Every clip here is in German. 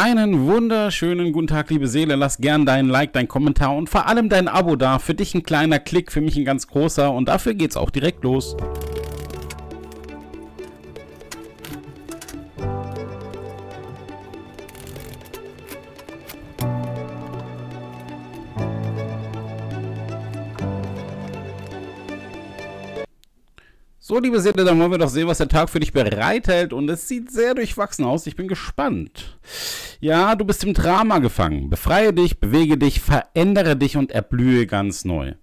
Einen wunderschönen guten Tag, liebe Seele. Lass gern deinen Like, dein Kommentar und vor allem dein Abo da. Für dich ein kleiner Klick, für mich ein ganz großer. Und dafür geht's auch direkt los. So, liebe Seele, dann wollen wir doch sehen, was der Tag für dich bereithält. Und es sieht sehr durchwachsen aus. Ich bin gespannt. Ja, du bist im Drama gefangen. Befreie dich, bewege dich, verändere dich und erblühe ganz neu.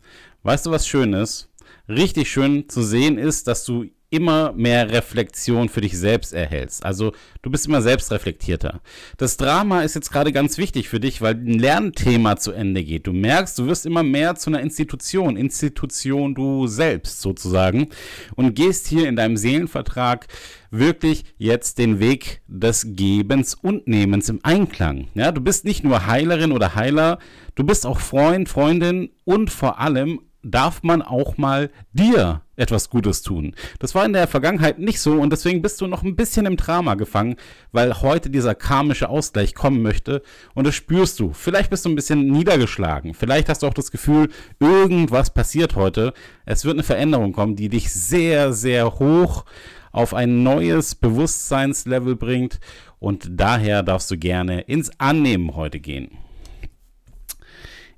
Weißt du, was schön ist? Richtig schön zu sehen ist, dass du immer mehr Reflexion für dich selbst erhältst. Also du bist immer selbstreflektierter. Das Drama ist jetzt gerade ganz wichtig für dich, weil ein Lernthema zu Ende geht. Du merkst, du wirst immer mehr zu einer Institution, Institution du selbst sozusagen und gehst hier in deinem Seelenvertrag wirklich jetzt den Weg des Gebens und Nehmens im Einklang. Ja, du bist nicht nur Heilerin oder Heiler, du bist auch Freund, Freundin und vor allem darf man auch mal dir etwas Gutes tun. Das war in der Vergangenheit nicht so und deswegen bist du noch ein bisschen im Drama gefangen, weil heute dieser karmische Ausgleich kommen möchte und das spürst du. Vielleicht bist du ein bisschen niedergeschlagen, vielleicht hast du auch das Gefühl, irgendwas passiert heute. Es wird eine Veränderung kommen, die dich sehr, sehr hoch auf ein neues Bewusstseinslevel bringt und daher darfst du gerne ins Annehmen heute gehen.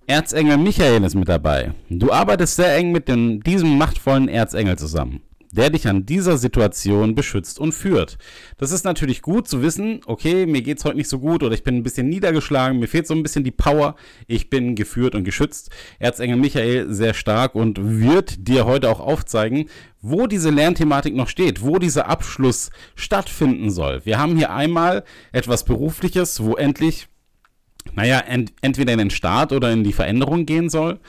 Erzengel Michael ist mit dabei. Du arbeitest sehr eng mit dem, diesem machtvollen Erzengel zusammen, der dich an dieser Situation beschützt und führt. Das ist natürlich gut zu wissen, okay, mir geht's heute nicht so gut oder ich bin ein bisschen niedergeschlagen, mir fehlt so ein bisschen die Power, ich bin geführt und geschützt. Erzengel Michael sehr stark und wird dir heute auch aufzeigen, wo diese Lernthematik noch steht, wo dieser Abschluss stattfinden soll. Wir haben hier einmal etwas Berufliches, wo endlich naja, ent entweder in den Start oder in die Veränderung gehen soll.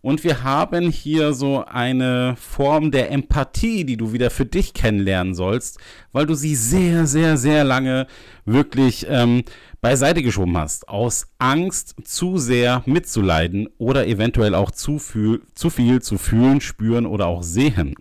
Und wir haben hier so eine Form der Empathie, die du wieder für dich kennenlernen sollst, weil du sie sehr, sehr, sehr lange wirklich ähm, beiseite geschoben hast, aus Angst zu sehr mitzuleiden oder eventuell auch zu zu viel zu fühlen, spüren oder auch sehen.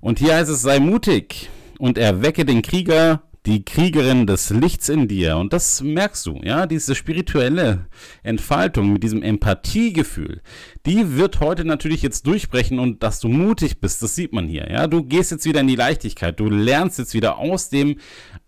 Und hier heißt es, sei mutig und erwecke den Krieger die Kriegerin des Lichts in dir. Und das merkst du, ja, diese spirituelle Entfaltung mit diesem Empathiegefühl, die wird heute natürlich jetzt durchbrechen und dass du mutig bist, das sieht man hier, ja. Du gehst jetzt wieder in die Leichtigkeit, du lernst jetzt wieder aus dem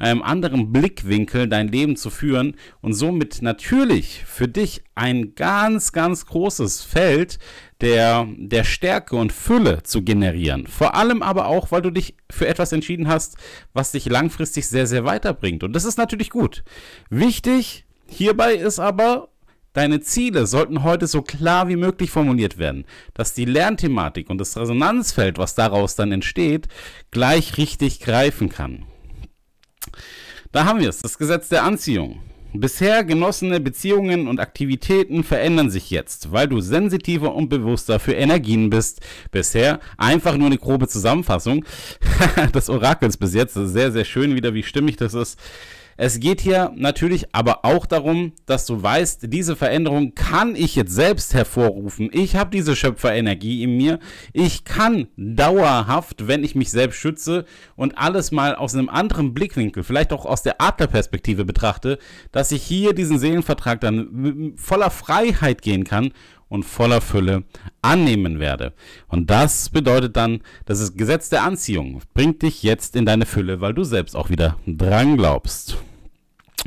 ähm, anderen Blickwinkel dein Leben zu führen und somit natürlich für dich ein ganz, ganz großes Feld der, der Stärke und Fülle zu generieren. Vor allem aber auch, weil du dich für etwas entschieden hast, was dich langfristig sehr, sehr weiterbringt. Und das ist natürlich gut. Wichtig hierbei ist aber, Deine Ziele sollten heute so klar wie möglich formuliert werden, dass die Lernthematik und das Resonanzfeld, was daraus dann entsteht, gleich richtig greifen kann. Da haben wir es, das Gesetz der Anziehung. Bisher genossene Beziehungen und Aktivitäten verändern sich jetzt, weil du sensitiver und bewusster für Energien bist. Bisher einfach nur eine grobe Zusammenfassung des Orakels bis jetzt. Das ist sehr, sehr schön wieder, wie stimmig das ist. Es geht hier natürlich aber auch darum, dass du weißt, diese Veränderung kann ich jetzt selbst hervorrufen. Ich habe diese Schöpferenergie in mir. Ich kann dauerhaft, wenn ich mich selbst schütze und alles mal aus einem anderen Blickwinkel, vielleicht auch aus der Adlerperspektive betrachte, dass ich hier diesen Seelenvertrag dann voller Freiheit gehen kann und voller Fülle annehmen werde. Und das bedeutet dann, dass das Gesetz der Anziehung. Bringt dich jetzt in deine Fülle, weil du selbst auch wieder dran glaubst.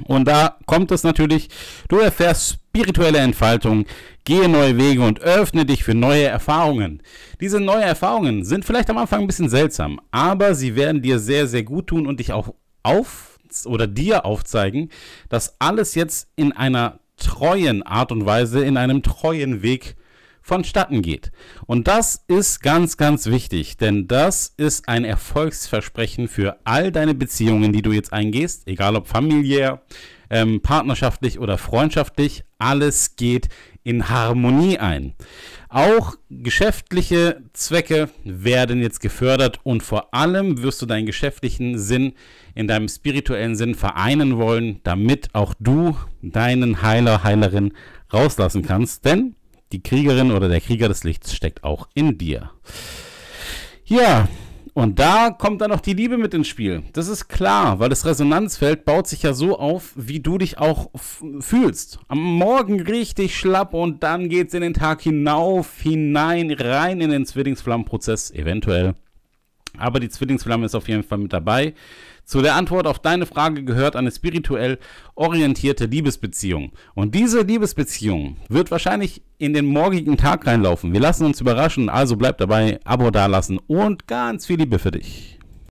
Und da kommt es natürlich, du erfährst spirituelle Entfaltung, gehe neue Wege und öffne dich für neue Erfahrungen. Diese neuen Erfahrungen sind vielleicht am Anfang ein bisschen seltsam, aber sie werden dir sehr, sehr gut tun und dich auch auf oder dir aufzeigen, dass alles jetzt in einer treuen Art und Weise, in einem treuen Weg vonstatten geht. Und das ist ganz, ganz wichtig, denn das ist ein Erfolgsversprechen für all deine Beziehungen, die du jetzt eingehst, egal ob familiär, ähm, partnerschaftlich oder freundschaftlich, alles geht in Harmonie ein. Auch geschäftliche Zwecke werden jetzt gefördert und vor allem wirst du deinen geschäftlichen Sinn in deinem spirituellen Sinn vereinen wollen, damit auch du deinen Heiler, Heilerin rauslassen kannst. Denn die Kriegerin oder der Krieger des Lichts steckt auch in dir. Ja, und da kommt dann auch die Liebe mit ins Spiel. Das ist klar, weil das Resonanzfeld baut sich ja so auf, wie du dich auch fühlst. Am Morgen richtig schlapp und dann geht's in den Tag hinauf, hinein, rein in den Zwillingsflammenprozess, eventuell. Aber die Zwillingsflamme ist auf jeden Fall mit dabei. Zu der Antwort auf deine Frage gehört eine spirituell orientierte Liebesbeziehung. Und diese Liebesbeziehung wird wahrscheinlich in den morgigen Tag reinlaufen. Wir lassen uns überraschen, also bleib dabei, Abo dalassen und ganz viel Liebe für dich.